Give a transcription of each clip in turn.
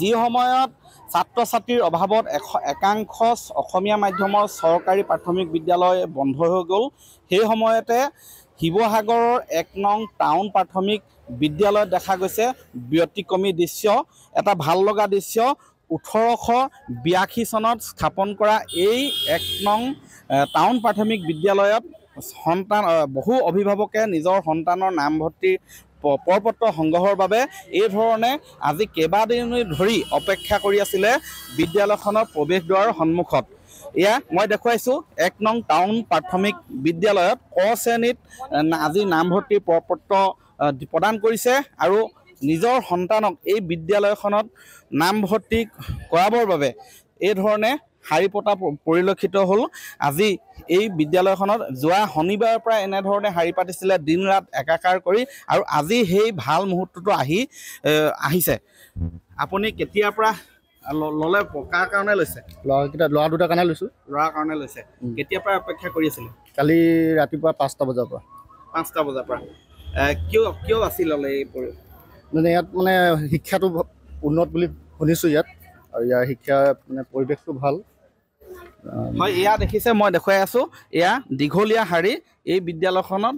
যি সময়ত ছাত্ৰ ছাত্ৰীৰ অভাৱত এশ একাংশ অসমীয়া মাধ্যমৰ চৰকাৰী প্ৰাথমিক বিদ্যালয় বন্ধ হৈ গ'ল সেই সময়তে শিৱসাগৰৰ এক নং টাউন প্ৰাথমিক বিদ্যালয়ত দেখা গৈছে ব্যতিক্ৰমী দৃশ্য এটা ভাল লগা দৃশ্য ওঠৰশ বিয়াশী চনত স্থাপন কৰা এই এক নং টাউন প্ৰাথমিক বিদ্যালয়ত সন্তান বহু অভিভাৱকে নিজৰ সন্তানৰ নামভৰ্তিৰ পৰপত্ৰ সংগ্ৰহৰ বাবে এইধৰণে আজি কেইবাদিনো ধৰি অপেক্ষা কৰি আছিলে বিদ্যালয়খনৰ প্ৰৱেশ দুৱাৰৰ সন্মুখত এয়া মই দেখুৱাইছোঁ এক নং টাউন প্ৰাথমিক বিদ্যালয়ত ক শ্ৰেণীত আজি নামভৰ্তিৰ পৰপত্ৰ প্ৰদান কৰিছে আৰু নিজৰ সন্তানক এই বিদ্যালয়খনত নামভৰ্তি কৰাবৰ বাবে এই ধৰণে শাৰী পতা পৰিলক্ষিত হ'ল আজি এই বিদ্যালয়খনত যোৱা শনিবাৰৰ পৰা এনেধৰণে শাৰী পাতিছিলে দিন ৰাত একাকাৰ কৰি আৰু আজি সেই ভাল মুহূৰ্তটো আহি আহিছে আপুনি কেতিয়াৰ পৰা ল'লে কাৰ কাৰণে লৈছে ল'ৰাকেইটা ল'ৰা দুটাৰ কাৰণে লৈছোঁ ল'ৰাৰ কাৰণে লৈছে কেতিয়াৰ পৰা অপেক্ষা কৰি আছিলে কালি ৰাতিপুৱা পাঁচটা বজাৰ পৰা পাঁচটা বজাৰ পৰা কিয় কিয় আছিল ল'লে এই মানে ইয়াত মানে শিক্ষাটো উন্নত বুলি শুনিছোঁ ইয়াত আৰু ইয়াৰ শিক্ষাৰ মানে পৰিৱেশটো ভাল হয় এয়া দেখিছে মই দেখুৱাই আছোঁ এয়া দীঘলীয়া শাৰী এই বিদ্যালয়খনত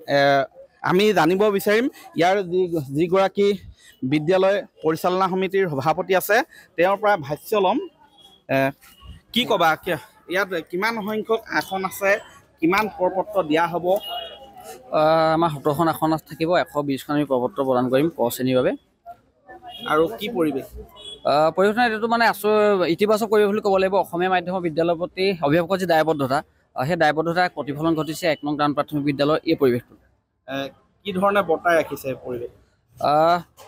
আমি জানিব বিচাৰিম ইয়াৰ যি যিগৰাকী বিদ্যালয় পৰিচালনা সমিতিৰ সভাপতি আছে তেওঁৰ পৰা ভাষ্য ল'ম কি ক'বা ইয়াত কিমান সংখ্যক আসন আছে কিমান প্ৰপত্ৰ দিয়া হ'ব আমাৰ সোতৰখন আসন থাকিব এশ বিছখন আমি প্ৰপত্ৰ প্ৰদান কৰিম ক শ্ৰেণীৰ বাবে আৰু কি পৰিৱেশ পৰিৱেশনে এইটো মানে আছো ইতিবাচক পৰিৱেশ বুলি ক'ব লাগিব অসমীয়া মাধ্যমৰ বিদ্যালয়ৰ প্ৰতি অভিভাৱকৰ যি দায়বদ্ধতা সেই দায়বদ্ধতাৰ প্ৰতিফলন ঘটিছে এক নং গ্ৰাম প্ৰাথমিক বিদ্যালয়ৰ এই পৰিৱেশটো কি ধৰণে বৰ্তাই ৰাখিছে পৰিৱেশ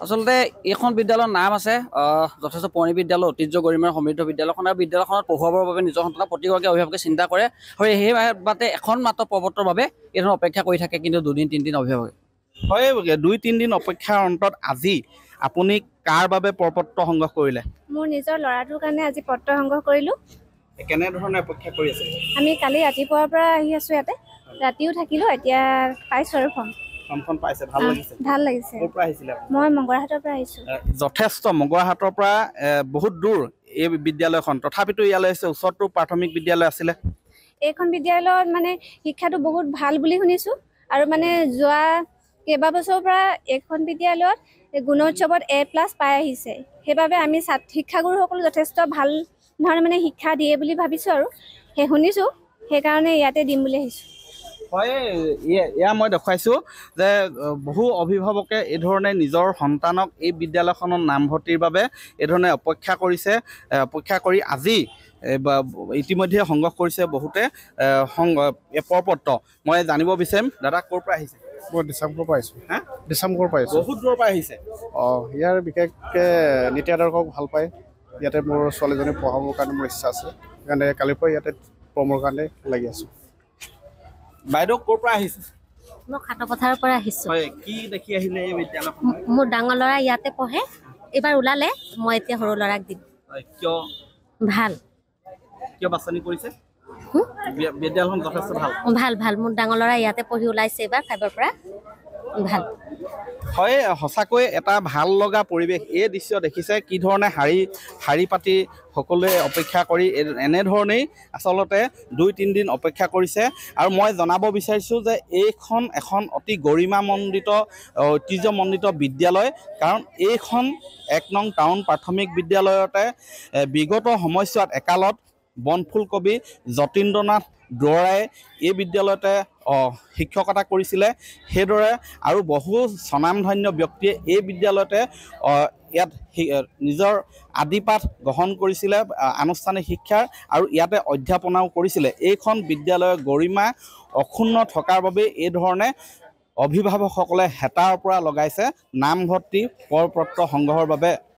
আচলতে এইখন বিদ্যালয়ৰ নাম আছে যথেষ্ট পুৰণি বিদ্যালয় ঐতিহ্য গৰিমাৰ সমৃদ্ধ বিদ্যালয়খন আৰু বিদ্যালয়খনত পঢ়ুৱাবৰ বাবে নিজৰ সন্তানক প্ৰতিগৰাকী অভিভাৱকে চিন্তা কৰে আৰু সেই বাটে এখন মাত্ৰ পৰ্বতৰ বাবে এই ধৰণৰ অপেক্ষা কৰি থাকে কিন্তু দুদিন তিনিদিন অভিভাৱকে হয় দুই তিনিদিন অপেক্ষাৰ অন্তত আজি আপুনি কাৰ বাবে পৰপত্ৰ সংগ্ৰহ কৰিলে মোৰ নিজৰ ল'ৰাটোৰ কাৰণে আজি পত্ৰ সংগ্ৰহ কৰিলোঁ কেনেধৰণে অপেক্ষা কৰি আছে আমি কালি ৰাতিপুৱাৰ পৰা আহি আছোঁ ইয়াতে ৰাতিও থাকিলোঁ এতিয়া পাইছোঁ আৰু ফৰ্ম বহুত দূৰ এই ওচৰতো প্ৰাথমিক বিদ্যালয় আছিলে এইখন বিদ্যালয়ত মানে শিক্ষাটো বহুত ভাল বুলি শুনিছো আৰু মানে যোৱা কেইবাবছৰৰ পৰা এইখন বিদ্যালয়ত গুণোৎসৱত এ প্লাছ পাই আহিছে সেইবাবে আমি শিক্ষাগুৰুসকলো যথেষ্ট ভাল ধৰণে মানে শিক্ষা দিয়ে বুলি ভাবিছোঁ আৰু সেই শুনিছোঁ সেইকাৰণে ইয়াতে দিম বুলি আহিছোঁ হয় এয়া মই দেখুৱাইছোঁ যে বহু অভিভাৱকে এইধৰণে নিজৰ সন্তানক এই বিদ্যালয়খনত নামভৰ্তিৰ বাবে এইধৰণে অপেক্ষা কৰিছে অপেক্ষা কৰি আজি ইতিমধ্যে সংগ্ৰহ কৰিছে বহুতে এপৰ পত্ৰ মই জানিব বিচাৰিম দাদা ক'ৰ পৰা আহিছে মই ডিচামপুৰ পৰা আহিছোঁ হা ডিচামপুৰ পৰা আহিছোঁ বহুত দূৰৰ পৰা আহিছে অঁ ইয়াৰ বিশেষকৈ নীতি আদৰ্শক ভাল পায় ইয়াতে মোৰ ছোৱালীজনী পঢ়াবৰ কাৰণে মোৰ ইচ্ছা আছে সেইকাৰণে কালিৰ পৰা ইয়াতে কৰ্মৰ কাৰণে লাগি আছোঁ বাইদেউ কৰ পৰা আহিছে মই খাটপথাৰৰ পৰা আহিছো কি দেখি আহিলে মোৰ ডাঙৰ ল'ৰা ইয়াতে পঢ়ে এইবাৰ ওলালে মই এতিয়া সৰু ল'ৰাক দিম কিয় ভাল কিয় বাছনি কৰিছে ভাল ভাল মোৰ ডাঙৰ ল'ৰা ইয়াতে পঢ়ি ওলাইছে এইবাৰ ফাইভৰ পৰা ভাল হয় সঁচাকৈ এটা ভাল লগা পৰিৱেশ এই দৃশ্য দেখিছে কি ধৰণে শাৰী শাৰী পাতি সকলোৱে অপেক্ষা কৰি এনেধৰণেই আচলতে দুই তিনিদিন অপেক্ষা কৰিছে আৰু মই জনাব বিচাৰিছোঁ যে এইখন এখন অতি গৰিমামণ্ডিত ঐতিহ্যমণ্ডিত বিদ্যালয় কাৰণ এইখন এক নং টাউন প্ৰাথমিক বিদ্যালয়তে বিগত সময়ছোৱাত একালত বনফুল কবি যতীন্দ্ৰনাথ নাথ দুৱৰাই এই বিদ্যালয়তে শিক্ষকতা কৰিছিলে সেইদৰে আৰু বহু স্বনামধন্য ব্যক্তিয়ে এই বিদ্যালয়তে ইয়াত নিজৰ আদি পাঠ গ্ৰহণ কৰিছিলে আনুষ্ঠানিক শিক্ষাৰ আৰু ইয়াতে অধ্যাপনাও কৰিছিলে এইখন বিদ্যালয়ৰ গৰিমা অক্ষুণ্ণ থকাৰ বাবেই এই ধৰণে অভিভাৱকসকলে হেতাৰ পৰা লগাইছে নামভৰ্তি পৰপত্ৰ সংগ্ৰহৰ বাবে